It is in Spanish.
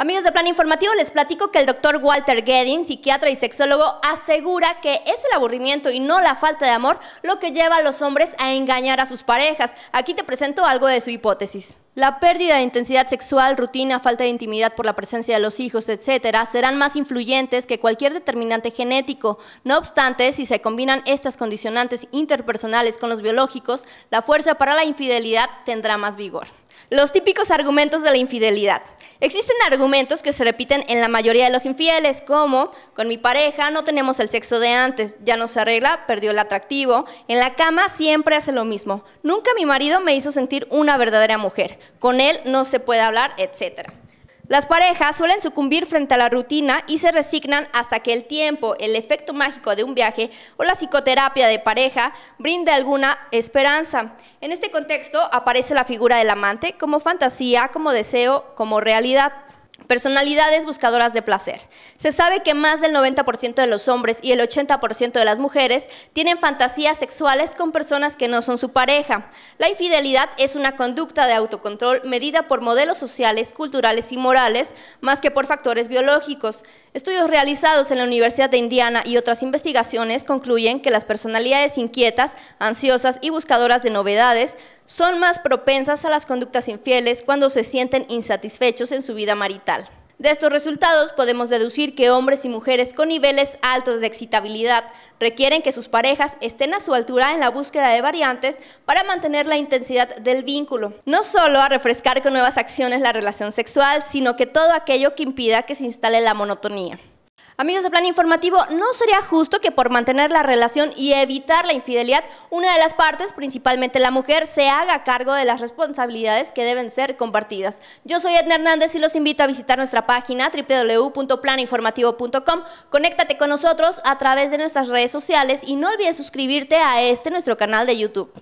Amigos de Plan Informativo, les platico que el doctor Walter Gedding, psiquiatra y sexólogo, asegura que es el aburrimiento y no la falta de amor lo que lleva a los hombres a engañar a sus parejas. Aquí te presento algo de su hipótesis. La pérdida de intensidad sexual, rutina, falta de intimidad por la presencia de los hijos, etcétera, serán más influyentes que cualquier determinante genético. No obstante, si se combinan estas condicionantes interpersonales con los biológicos, la fuerza para la infidelidad tendrá más vigor. Los típicos argumentos de la infidelidad. Existen argumentos que se repiten en la mayoría de los infieles, como con mi pareja no tenemos el sexo de antes, ya no se arregla, perdió el atractivo, en la cama siempre hace lo mismo, nunca mi marido me hizo sentir una verdadera mujer, con él no se puede hablar, etcétera. Las parejas suelen sucumbir frente a la rutina y se resignan hasta que el tiempo, el efecto mágico de un viaje o la psicoterapia de pareja brinde alguna esperanza. En este contexto aparece la figura del amante como fantasía, como deseo, como realidad. Personalidades buscadoras de placer. Se sabe que más del 90% de los hombres y el 80% de las mujeres tienen fantasías sexuales con personas que no son su pareja. La infidelidad es una conducta de autocontrol medida por modelos sociales, culturales y morales, más que por factores biológicos. Estudios realizados en la Universidad de Indiana y otras investigaciones concluyen que las personalidades inquietas, ansiosas y buscadoras de novedades son más propensas a las conductas infieles cuando se sienten insatisfechos en su vida marital. De estos resultados podemos deducir que hombres y mujeres con niveles altos de excitabilidad requieren que sus parejas estén a su altura en la búsqueda de variantes para mantener la intensidad del vínculo. No solo a refrescar con nuevas acciones la relación sexual, sino que todo aquello que impida que se instale la monotonía. Amigos de Plan Informativo, no sería justo que por mantener la relación y evitar la infidelidad, una de las partes, principalmente la mujer, se haga cargo de las responsabilidades que deben ser compartidas. Yo soy Edna Hernández y los invito a visitar nuestra página www.planinformativo.com. Conéctate con nosotros a través de nuestras redes sociales y no olvides suscribirte a este nuestro canal de YouTube.